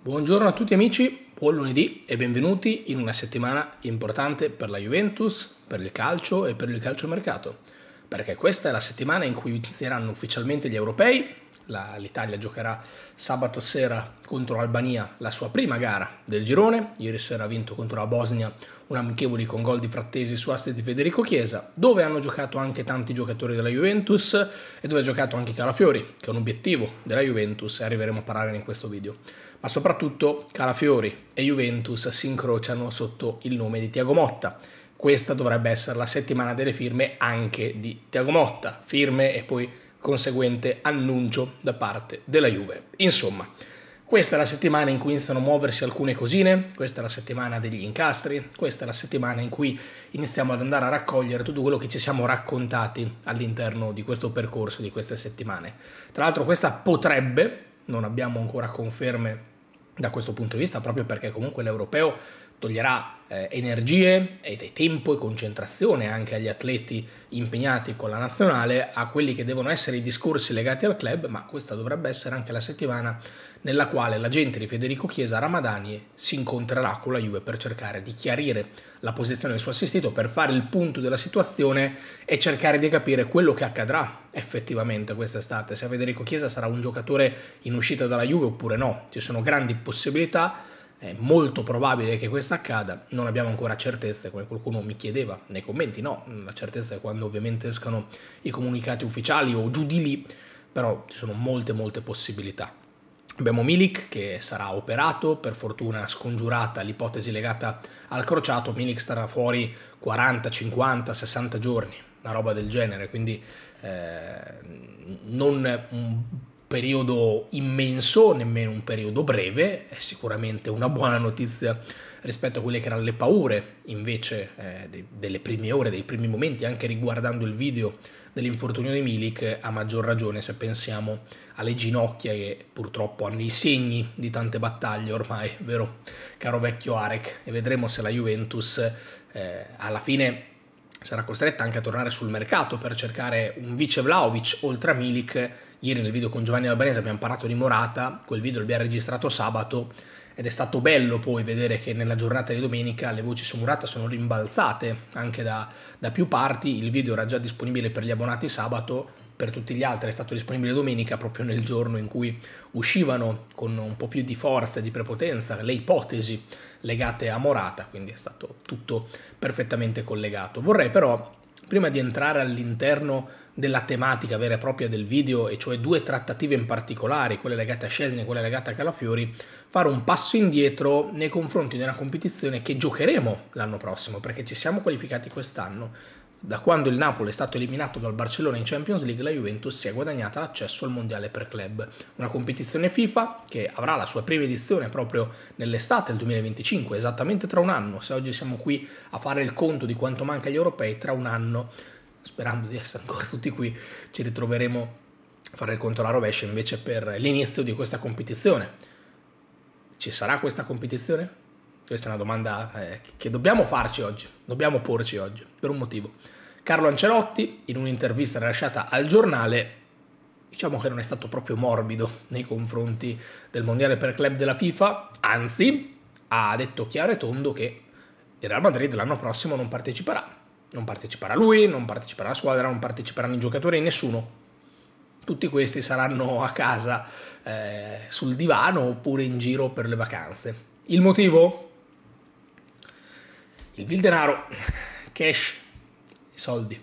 Buongiorno a tutti amici, buon lunedì e benvenuti in una settimana importante per la Juventus, per il calcio e per il calciomercato, perché questa è la settimana in cui inizieranno ufficialmente gli europei la, l'Italia giocherà sabato sera contro l'Albania la sua prima gara del girone. Ieri sera ha vinto contro la Bosnia un amichevoli con gol di Frattesi su assist di Federico Chiesa, dove hanno giocato anche tanti giocatori della Juventus e dove ha giocato anche Calafiori, che è un obiettivo della Juventus e arriveremo a parlare in questo video. Ma soprattutto Calafiori e Juventus si incrociano sotto il nome di Tiago Motta questa dovrebbe essere la settimana delle firme anche di Tiago Motta, firme e poi conseguente annuncio da parte della Juve. Insomma, questa è la settimana in cui iniziano a muoversi alcune cosine, questa è la settimana degli incastri, questa è la settimana in cui iniziamo ad andare a raccogliere tutto quello che ci siamo raccontati all'interno di questo percorso, di queste settimane. Tra l'altro questa potrebbe, non abbiamo ancora conferme da questo punto di vista, proprio perché comunque l'europeo toglierà eh, energie, e tempo e concentrazione anche agli atleti impegnati con la nazionale, a quelli che devono essere i discorsi legati al club, ma questa dovrebbe essere anche la settimana nella quale la gente di Federico Chiesa Ramadani si incontrerà con la Juve per cercare di chiarire la posizione del suo assistito, per fare il punto della situazione e cercare di capire quello che accadrà effettivamente quest'estate, se Federico Chiesa sarà un giocatore in uscita dalla Juve oppure no. Ci sono grandi possibilità è molto probabile che questo accada, non abbiamo ancora certezze, come qualcuno mi chiedeva nei commenti, no, la certezza è quando ovviamente escano i comunicati ufficiali o giù di lì, però ci sono molte molte possibilità. Abbiamo Milik che sarà operato, per fortuna scongiurata l'ipotesi legata al crociato, Milik starà fuori 40, 50, 60 giorni, una roba del genere, quindi eh, non un periodo immenso, nemmeno un periodo breve, è sicuramente una buona notizia rispetto a quelle che erano le paure invece eh, de delle prime ore, dei primi momenti, anche riguardando il video dell'infortunio di Milik, a maggior ragione se pensiamo alle ginocchia che purtroppo hanno i segni di tante battaglie ormai, vero caro vecchio Arek, e vedremo se la Juventus eh, alla fine sarà costretta anche a tornare sul mercato per cercare un vice Vlaovic oltre a Milik. Ieri nel video con Giovanni Albanese abbiamo parlato di Morata, quel video l'abbiamo registrato sabato ed è stato bello poi vedere che nella giornata di domenica le voci su Murata sono rimbalzate anche da, da più parti, il video era già disponibile per gli abbonati sabato per tutti gli altri è stato disponibile domenica proprio nel giorno in cui uscivano con un po' più di forza e di prepotenza le ipotesi legate a Morata, quindi è stato tutto perfettamente collegato. Vorrei però, prima di entrare all'interno della tematica vera e propria del video, e cioè due trattative in particolare, quelle legate a Scesni e quelle legate a Calafiori, fare un passo indietro nei confronti di una competizione che giocheremo l'anno prossimo, perché ci siamo qualificati quest'anno, da quando il Napoli è stato eliminato dal Barcellona in Champions League, la Juventus si è guadagnata l'accesso al Mondiale per Club, una competizione FIFA che avrà la sua prima edizione proprio nell'estate del 2025, esattamente tra un anno. Se oggi siamo qui a fare il conto di quanto manca agli europei, tra un anno, sperando di essere ancora tutti qui, ci ritroveremo a fare il conto alla rovescia invece per l'inizio di questa competizione. Ci sarà questa competizione? Questa è una domanda eh, che dobbiamo farci oggi, dobbiamo porci oggi, per un motivo. Carlo Ancelotti, in un'intervista rilasciata al giornale, diciamo che non è stato proprio morbido nei confronti del Mondiale per Club della FIFA, anzi ha detto chiaro e tondo che il Real Madrid l'anno prossimo non parteciperà. Non parteciperà lui, non parteciperà la squadra, non parteciperanno i giocatori, nessuno. Tutti questi saranno a casa eh, sul divano oppure in giro per le vacanze. Il motivo? il vil denaro, cash, i soldi,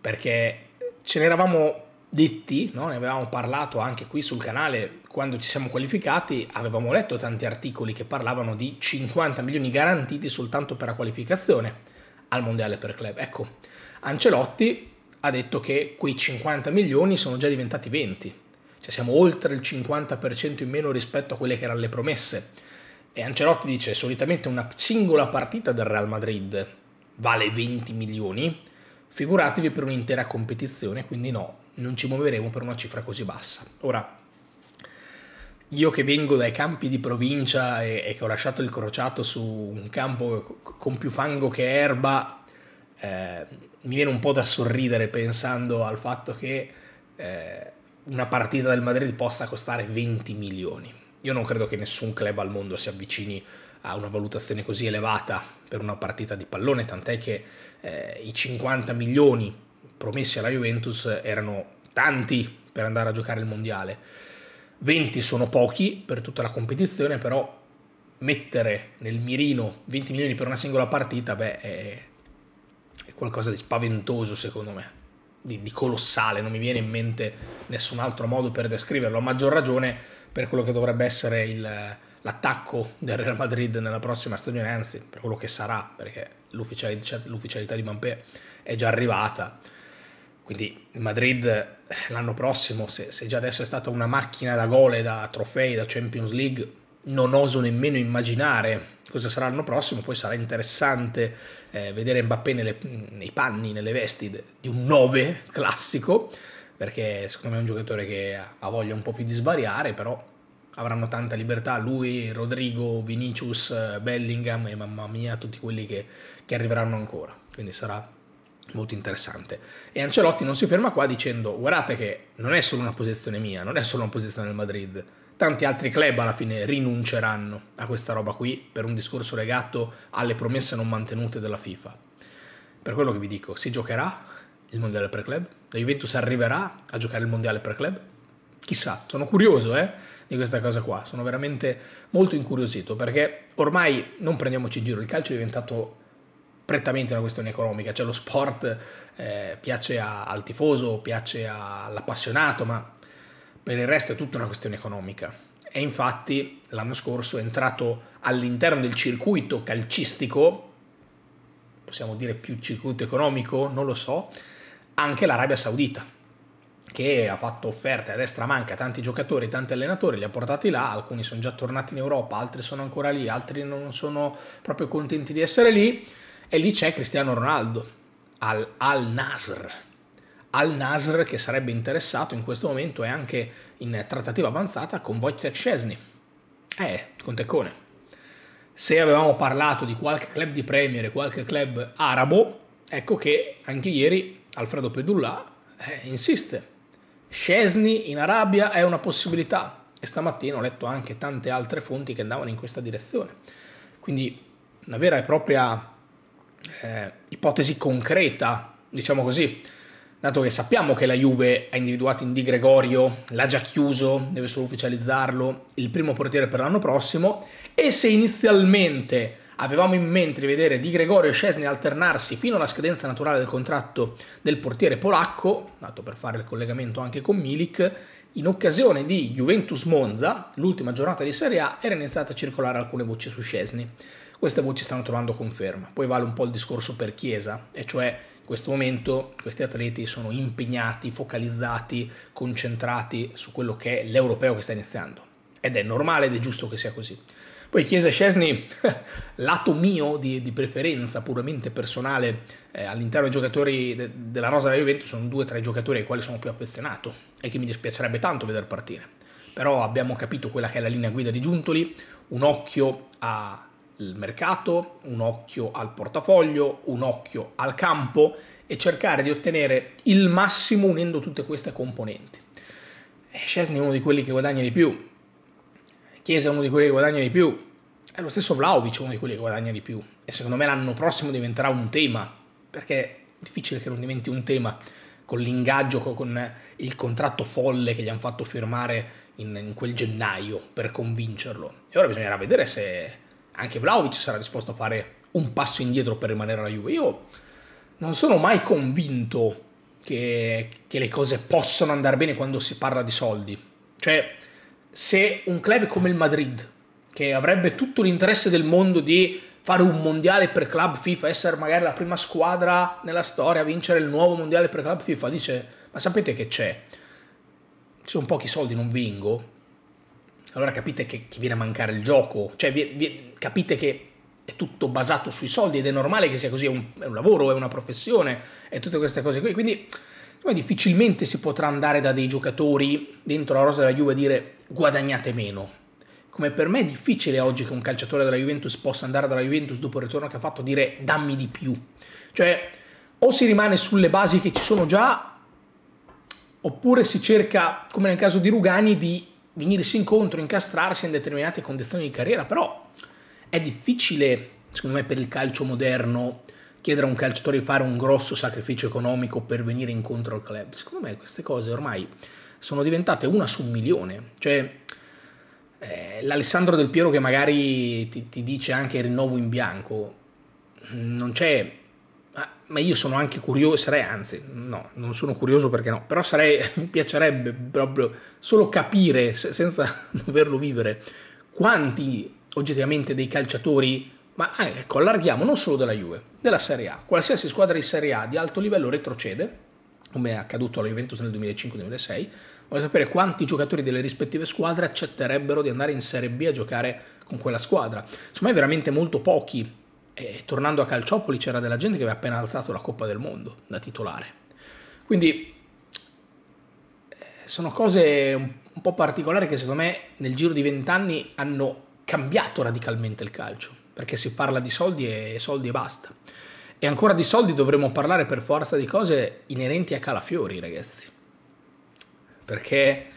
perché ce ne eravamo detti, no? ne avevamo parlato anche qui sul canale, quando ci siamo qualificati avevamo letto tanti articoli che parlavano di 50 milioni garantiti soltanto per la qualificazione al Mondiale per Club. Ecco, Ancelotti ha detto che quei 50 milioni sono già diventati 20, cioè siamo oltre il 50% in meno rispetto a quelle che erano le promesse. E Ancelotti dice solitamente una singola partita del Real Madrid vale 20 milioni, figuratevi per un'intera competizione, quindi no, non ci muoveremo per una cifra così bassa. Ora, io che vengo dai campi di provincia e, e che ho lasciato il crociato su un campo con più fango che erba, eh, mi viene un po' da sorridere pensando al fatto che eh, una partita del Madrid possa costare 20 milioni. Io non credo che nessun club al mondo si avvicini a una valutazione così elevata per una partita di pallone, tant'è che eh, i 50 milioni promessi alla Juventus erano tanti per andare a giocare il mondiale. 20 sono pochi per tutta la competizione, però mettere nel mirino 20 milioni per una singola partita, beh, è, è qualcosa di spaventoso secondo me di, di, colossale, non mi viene in mente nessun altro modo per descriverlo, a maggior ragione per quello che dovrebbe essere il, l'attacco del Real Madrid nella prossima stagione, anzi per quello che sarà, perché l'ufficialità, l'ufficialità di Mampé è già arrivata. Quindi il Madrid eh, l'anno prossimo, se, se già adesso è stata una macchina da gole, da trofei, da Champions League, non oso nemmeno immaginare cosa sarà l'anno prossimo, poi sarà interessante eh, vedere Mbappé nelle, nei panni, nelle vesti di un 9 classico, perché secondo me è un giocatore che ha voglia un po' più di svariare, però avranno tanta libertà lui, Rodrigo, Vinicius, eh, Bellingham e mamma mia tutti quelli che, che arriveranno ancora, quindi sarà molto interessante. E Ancelotti non si ferma qua dicendo guardate che non è solo una posizione mia, non è solo una posizione del Madrid, tanti altri club alla fine rinunceranno a questa roba qui per un discorso legato alle promesse non mantenute della FIFA. Per quello che vi dico, si giocherà il mondiale per club? La Juventus arriverà a giocare il mondiale per club? Chissà, sono curioso eh, di questa cosa qua, sono veramente molto incuriosito perché ormai non prendiamoci in giro, il calcio è diventato prettamente una questione economica, cioè lo sport eh, piace a, al tifoso, piace all'appassionato, ma per il resto è tutta una questione economica. E infatti l'anno scorso è entrato all'interno del circuito calcistico, possiamo dire più circuito economico, non lo so, anche l'Arabia Saudita che ha fatto offerte a destra manca a tanti giocatori, tanti allenatori, li ha portati là, alcuni sono già tornati in Europa, altri sono ancora lì, altri non sono proprio contenti di essere lì, e lì c'è Cristiano Ronaldo al Al-Nasr, al-Nasr che sarebbe interessato in questo momento è anche in trattativa avanzata con Wojciech Szczesny. Eh, con Teccone. Se avevamo parlato di qualche club di Premier e qualche club arabo, ecco che anche ieri Alfredo Pedulla eh, insiste. Scesni in Arabia è una possibilità e stamattina ho letto anche tante altre fonti che andavano in questa direzione. Quindi una vera e propria eh, ipotesi concreta, diciamo così, dato che sappiamo che la Juve ha individuato in Di Gregorio, l'ha già chiuso, deve solo ufficializzarlo, il primo portiere per l'anno prossimo, e se inizialmente avevamo in mente di vedere Di Gregorio e Scesni alternarsi fino alla scadenza naturale del contratto del portiere polacco, dato per fare il collegamento anche con Milik, in occasione di Juventus Monza, l'ultima giornata di Serie A, era iniziata a circolare alcune voci su Scesni. Queste voci stanno trovando conferma. Poi vale un po' il discorso per Chiesa, e cioè questo momento questi atleti sono impegnati, focalizzati, concentrati su quello che è l'europeo che sta iniziando. Ed è normale ed è giusto che sia così. Poi chiese Scesni, lato mio di, di, preferenza puramente personale eh, all'interno dei giocatori de, della Rosa della Juventus, sono due tra i giocatori ai quali sono più affezionato e che mi dispiacerebbe tanto veder partire. Però abbiamo capito quella che è la linea guida di Giuntoli, un occhio a il mercato, un occhio al portafoglio, un occhio al campo e cercare di ottenere il massimo unendo tutte queste componenti. Scesni eh, è uno di quelli che guadagna di più, Chiesa è uno di quelli che guadagna di più, è lo stesso Vlaovic è uno di quelli che guadagna di più e secondo me l'anno prossimo diventerà un tema, perché è difficile che non diventi un tema con l'ingaggio, con il contratto folle che gli hanno fatto firmare in, in quel gennaio per convincerlo. E ora bisognerà vedere se anche Vlaovic sarà disposto a fare un passo indietro per rimanere alla Juve. Io non sono mai convinto che, che le cose possano andare bene quando si parla di soldi. Cioè, se un club come il Madrid, che avrebbe tutto l'interesse del mondo di fare un mondiale per club FIFA, essere magari la prima squadra nella storia a vincere il nuovo mondiale per club FIFA, dice, ma sapete che c'è? Ci sono pochi soldi, non vingo, allora capite che, che viene a mancare il gioco, cioè vi, vi, capite che è tutto basato sui soldi ed è normale che sia così, è un, è un lavoro, è una professione, è tutte queste cose qui, quindi insomma, difficilmente si potrà andare da dei giocatori dentro la rosa della Juve e dire guadagnate meno. Come per me è difficile oggi che un calciatore della Juventus possa andare dalla Juventus dopo il ritorno che ha fatto dire dammi di più. Cioè, o si rimane sulle basi che ci sono già, oppure si cerca, come nel caso di Rugani, di venirsi incontro, incastrarsi in determinate condizioni di carriera, però è difficile, secondo me, per il calcio moderno chiedere a un calciatore di fare un grosso sacrificio economico per venire incontro al club. Secondo me queste cose ormai sono diventate una su un milione. Cioè, eh, l'Alessandro Del Piero che magari ti, ti dice anche rinnovo in bianco, non c'è ma, io sono anche curioso, sarei anzi, no, non sono curioso perché no, però sarei, mi piacerebbe proprio solo capire, senza doverlo vivere, quanti oggettivamente dei calciatori, ma ah, ecco, allarghiamo non solo della Juve, della Serie A, qualsiasi squadra di Serie A di alto livello retrocede, come è accaduto alla Juventus nel 2005-2006, voglio sapere quanti giocatori delle rispettive squadre accetterebbero di andare in Serie B a giocare con quella squadra. Insomma, è veramente molto pochi e tornando a Calciopoli c'era della gente che aveva appena alzato la Coppa del Mondo da titolare. Quindi eh, sono cose un po' particolari che secondo me nel giro di vent'anni hanno cambiato radicalmente il calcio, perché si parla di soldi e soldi e basta. E ancora di soldi dovremmo parlare per forza di cose inerenti a Calafiori, ragazzi. Perché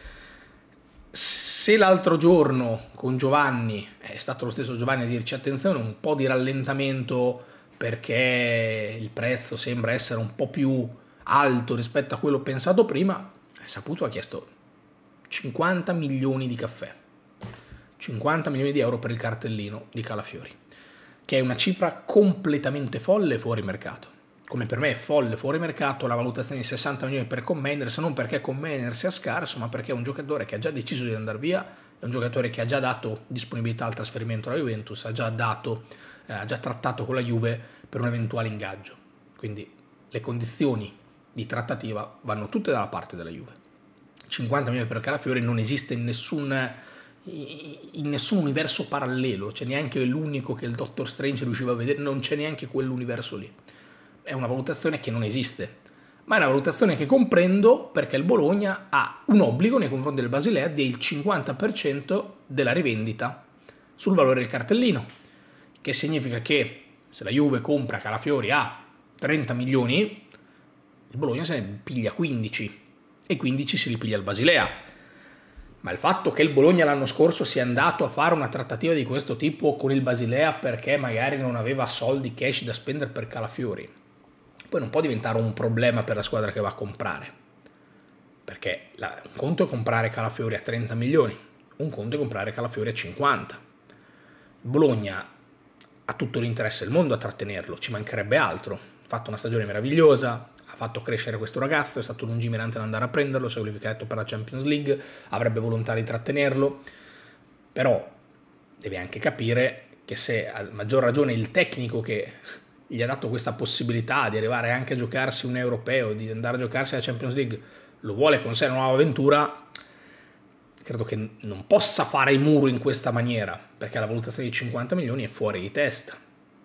se l'altro giorno con Giovanni è stato lo stesso Giovanni a dirci attenzione, un po' di rallentamento perché il prezzo sembra essere un po' più alto rispetto a quello pensato prima, è saputo ha chiesto 50 milioni di caffè, 50 milioni di euro per il cartellino di Calafiori, che è una cifra completamente folle fuori mercato come per me è folle fuori mercato la valutazione di 60 milioni per Commanders, non perché Commanders sia scarso, ma perché è un giocatore che ha già deciso di andare via, è un giocatore che ha già dato disponibilità al trasferimento alla Juventus, ha già, dato, eh, ha già trattato con la Juve per un eventuale ingaggio. Quindi le condizioni di trattativa vanno tutte dalla parte della Juve. 50 milioni per Calafiori non esiste in nessun, in nessun universo parallelo, c'è neanche l'unico che il Dottor Strange riusciva a vedere, non c'è neanche quell'universo lì è una valutazione che non esiste, ma è una valutazione che comprendo perché il Bologna ha un obbligo nei confronti del Basilea del 50% della rivendita sul valore del cartellino, che significa che se la Juve compra Calafiori a 30 milioni, il Bologna se ne piglia 15 e 15 se li piglia il Basilea. Ma il fatto che il Bologna l'anno scorso sia andato a fare una trattativa di questo tipo con il Basilea perché magari non aveva soldi cash da spendere per Calafiori, poi non può diventare un problema per la squadra che va a comprare. Perché la, un conto è comprare Calafiori a 30 milioni, un conto è comprare Calafiori a 50. Bologna ha tutto l'interesse del mondo a trattenerlo, ci mancherebbe altro. Ha fatto una stagione meravigliosa, ha fatto crescere questo ragazzo, è stato lungimirante ad andare a prenderlo, si è qualificato per la Champions League, avrebbe volontà di trattenerlo, però devi anche capire che se a maggior ragione il tecnico che gli ha dato questa possibilità di arrivare anche a giocarsi un europeo, di andare a giocarsi la Champions League, lo vuole con sé una nuova avventura, credo che non possa fare i muro in questa maniera, perché la valutazione di 50 milioni è fuori di testa.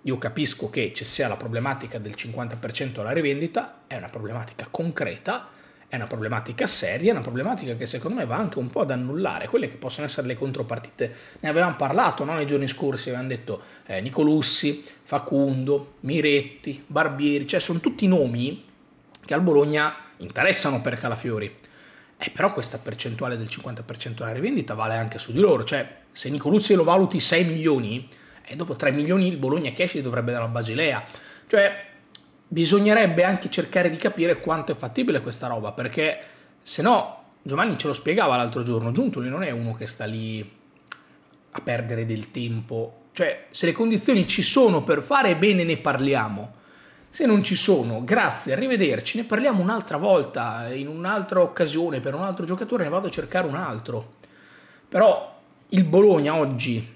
Io capisco che ci sia la problematica del 50% alla rivendita, è una problematica concreta, è una problematica seria, una problematica che secondo me va anche un po' ad annullare quelle che possono essere le contropartite. Ne avevamo parlato no? nei giorni scorsi, avevamo detto eh, Nicolussi, Facundo, Miretti, Barbieri, cioè sono tutti nomi che al Bologna interessano per Calafiori. Eh, però questa percentuale del 50% della rivendita vale anche su di loro, cioè se Nicolussi lo valuti 6 milioni, e eh, dopo 3 milioni il Bologna Cash li dovrebbe dare a Basilea. Cioè bisognerebbe anche cercare di capire quanto è fattibile questa roba, perché se no, Giovanni ce lo spiegava l'altro giorno, Giuntoli non è uno che sta lì a perdere del tempo, cioè se le condizioni ci sono per fare bene ne parliamo. Se non ci sono, grazie, arrivederci, ne parliamo un'altra volta, in un'altra occasione, per un altro giocatore ne vado a cercare un altro. Però il Bologna oggi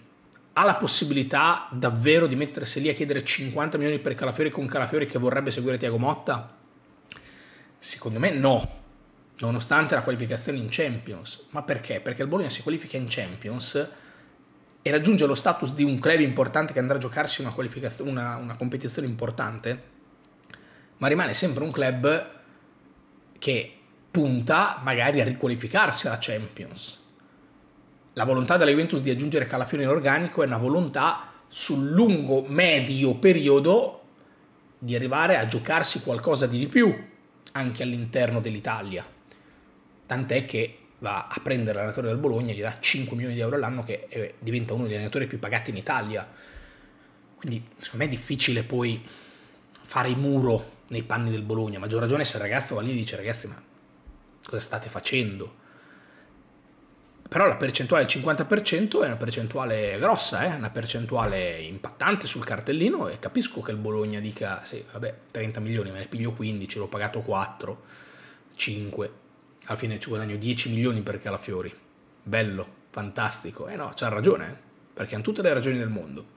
ha la possibilità davvero di mettersi lì a chiedere 50 milioni per Calafiori con Calafiori che vorrebbe seguire Tiago Motta? Secondo me no, nonostante la qualificazione in Champions. Ma perché? Perché il Bologna si qualifica in Champions e raggiunge lo status di un club importante che andrà a giocarsi una, una, una competizione importante, ma rimane sempre un club che punta magari a riqualificarsi alla Champions la volontà della Juventus di aggiungere Calafiore in organico è una volontà sul lungo medio periodo di arrivare a giocarsi qualcosa di più anche all'interno dell'Italia. Tant'è che va a prendere l'allenatore del Bologna, gli dà 5 milioni di euro all'anno che eh, diventa uno degli allenatori più pagati in Italia. Quindi secondo me è difficile poi fare il muro nei panni del Bologna, a maggior ragione se il ragazzo va lì e dice ragazzi ma cosa state facendo? però la percentuale del 50% è una percentuale grossa, è eh? una percentuale impattante sul cartellino e capisco che il Bologna dica sì, vabbè, 30 milioni, me ne piglio 15, l'ho pagato 4, 5, alla fine ci guadagno 10 milioni per Calafiori. Bello, fantastico. Eh no, c'ha ragione, eh, perché hanno tutte le ragioni del mondo.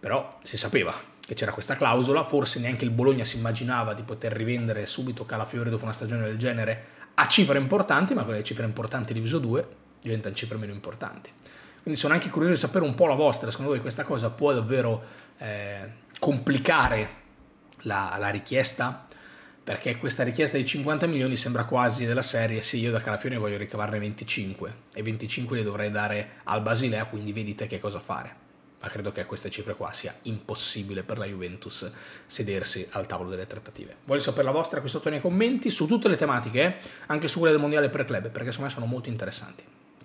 Però si sapeva che c'era questa clausola, forse neanche il Bologna si immaginava di poter rivendere subito Calafiori dopo una stagione del genere a cifre importanti, ma quelle cifre importanti diviso 2 diventano cifre meno importanti. Quindi sono anche curioso di sapere un po' la vostra, secondo voi questa cosa può davvero eh, complicare la, la, richiesta? Perché questa richiesta di 50 milioni sembra quasi della serie, se io da Calafiori voglio ricavarne 25 e 25 le dovrei dare al Basilea, quindi vedete che cosa fare. Ma credo che a queste cifre qua sia impossibile per la Juventus sedersi al tavolo delle trattative. Voglio sapere la vostra qui sotto nei commenti su tutte le tematiche, eh, anche su quelle del Mondiale per Club, perché secondo me sono molto interessanti.